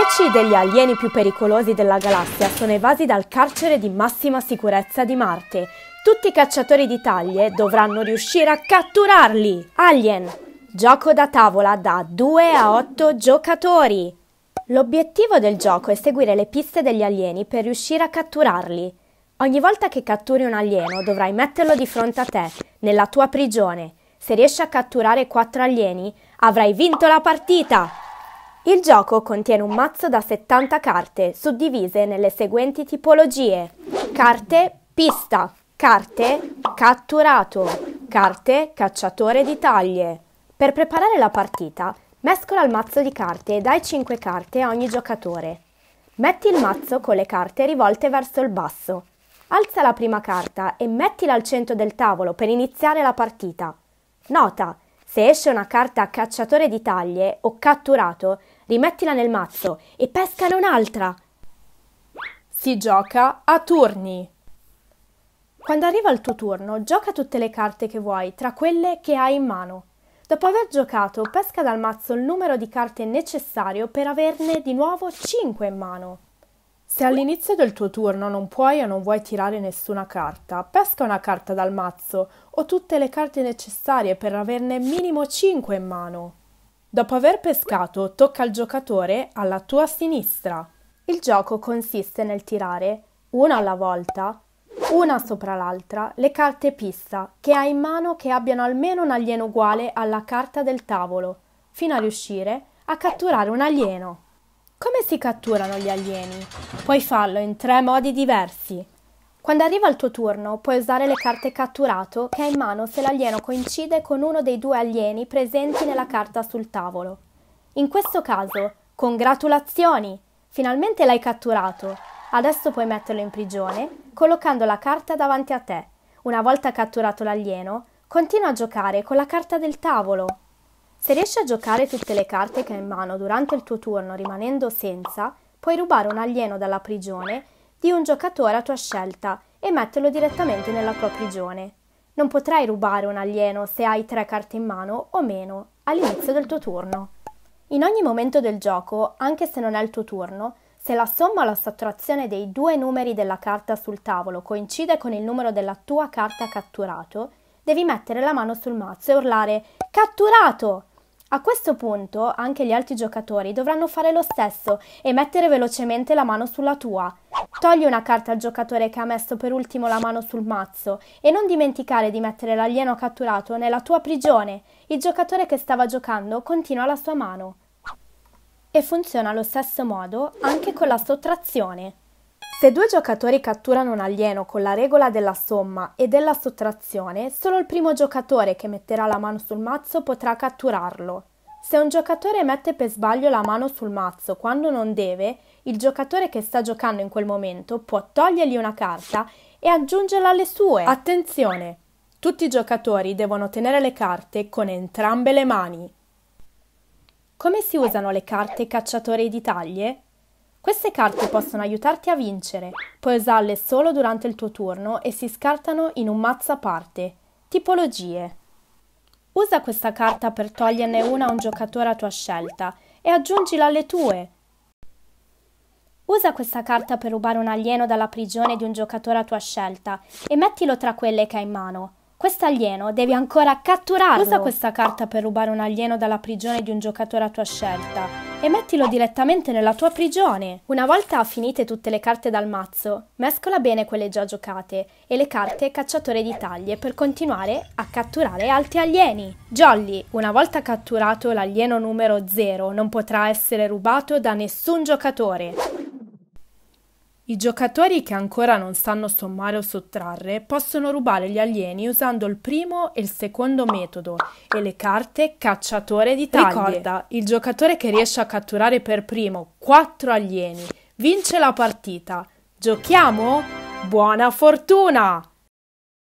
Dieci degli alieni più pericolosi della galassia sono evasi dal carcere di massima sicurezza di Marte. Tutti i cacciatori di taglie dovranno riuscire a catturarli! Alien, gioco da tavola da 2 a 8 giocatori. L'obiettivo del gioco è seguire le piste degli alieni per riuscire a catturarli. Ogni volta che catturi un alieno dovrai metterlo di fronte a te, nella tua prigione. Se riesci a catturare 4 alieni, avrai vinto la partita! Il gioco contiene un mazzo da 70 carte, suddivise nelle seguenti tipologie. Carte pista, carte catturato, carte cacciatore di taglie. Per preparare la partita, mescola il mazzo di carte e dai 5 carte a ogni giocatore. Metti il mazzo con le carte rivolte verso il basso. Alza la prima carta e mettila al centro del tavolo per iniziare la partita. Nota: se esce una carta cacciatore di taglie o catturato, rimettila nel mazzo e pescane un'altra. Si gioca a turni. Quando arriva il tuo turno, gioca tutte le carte che vuoi, tra quelle che hai in mano. Dopo aver giocato, pesca dal mazzo il numero di carte necessario per averne di nuovo 5 in mano. Se all'inizio del tuo turno non puoi o non vuoi tirare nessuna carta, pesca una carta dal mazzo o tutte le carte necessarie per averne minimo 5 in mano. Dopo aver pescato, tocca al giocatore alla tua sinistra. Il gioco consiste nel tirare, una alla volta, una sopra l'altra, le carte pista che hai in mano che abbiano almeno un alieno uguale alla carta del tavolo, fino a riuscire a catturare un alieno. Come si catturano gli alieni? Puoi farlo in tre modi diversi. Quando arriva il tuo turno, puoi usare le carte catturato che hai in mano se l'alieno coincide con uno dei due alieni presenti nella carta sul tavolo. In questo caso, congratulazioni! Finalmente l'hai catturato. Adesso puoi metterlo in prigione collocando la carta davanti a te. Una volta catturato l'alieno, continua a giocare con la carta del tavolo. Se riesci a giocare tutte le carte che hai in mano durante il tuo turno rimanendo senza, puoi rubare un alieno dalla prigione di un giocatore a tua scelta e metterlo direttamente nella tua prigione. Non potrai rubare un alieno se hai tre carte in mano o meno all'inizio del tuo turno. In ogni momento del gioco, anche se non è il tuo turno, se la somma o la sottrazione dei due numeri della carta sul tavolo coincide con il numero della tua carta catturato, devi mettere la mano sul mazzo e urlare Catturato! A questo punto anche gli altri giocatori dovranno fare lo stesso e mettere velocemente la mano sulla tua, Togli una carta al giocatore che ha messo per ultimo la mano sul mazzo e non dimenticare di mettere l'alieno catturato nella tua prigione. Il giocatore che stava giocando continua la sua mano. E funziona allo stesso modo anche con la sottrazione. Se due giocatori catturano un alieno con la regola della somma e della sottrazione, solo il primo giocatore che metterà la mano sul mazzo potrà catturarlo. Se un giocatore mette per sbaglio la mano sul mazzo quando non deve, il giocatore che sta giocando in quel momento può togliergli una carta e aggiungerla alle sue. Attenzione! Tutti i giocatori devono tenere le carte con entrambe le mani. Come si usano le carte cacciatore di taglie? Queste carte possono aiutarti a vincere, puoi usarle solo durante il tuo turno e si scartano in un mazzo a parte. Tipologie Usa questa carta per toglierne una a un giocatore a tua scelta e aggiungila alle tue. Usa questa carta per rubare un alieno dalla prigione di un giocatore a tua scelta e mettilo tra quelle che hai in mano. Quest'alieno devi ancora catturarlo. Usa questa carta per rubare un alieno dalla prigione di un giocatore a tua scelta e mettilo direttamente nella tua prigione. Una volta finite tutte le carte dal mazzo, mescola bene quelle già giocate e le carte cacciatore di taglie per continuare a catturare altri alieni. Jolly, una volta catturato l'alieno numero 0, non potrà essere rubato da nessun giocatore. I giocatori che ancora non sanno sommare o sottrarre possono rubare gli alieni usando il primo e il secondo metodo e le carte cacciatore di taglie. Ricorda, il giocatore che riesce a catturare per primo quattro alieni vince la partita. Giochiamo? Buona fortuna!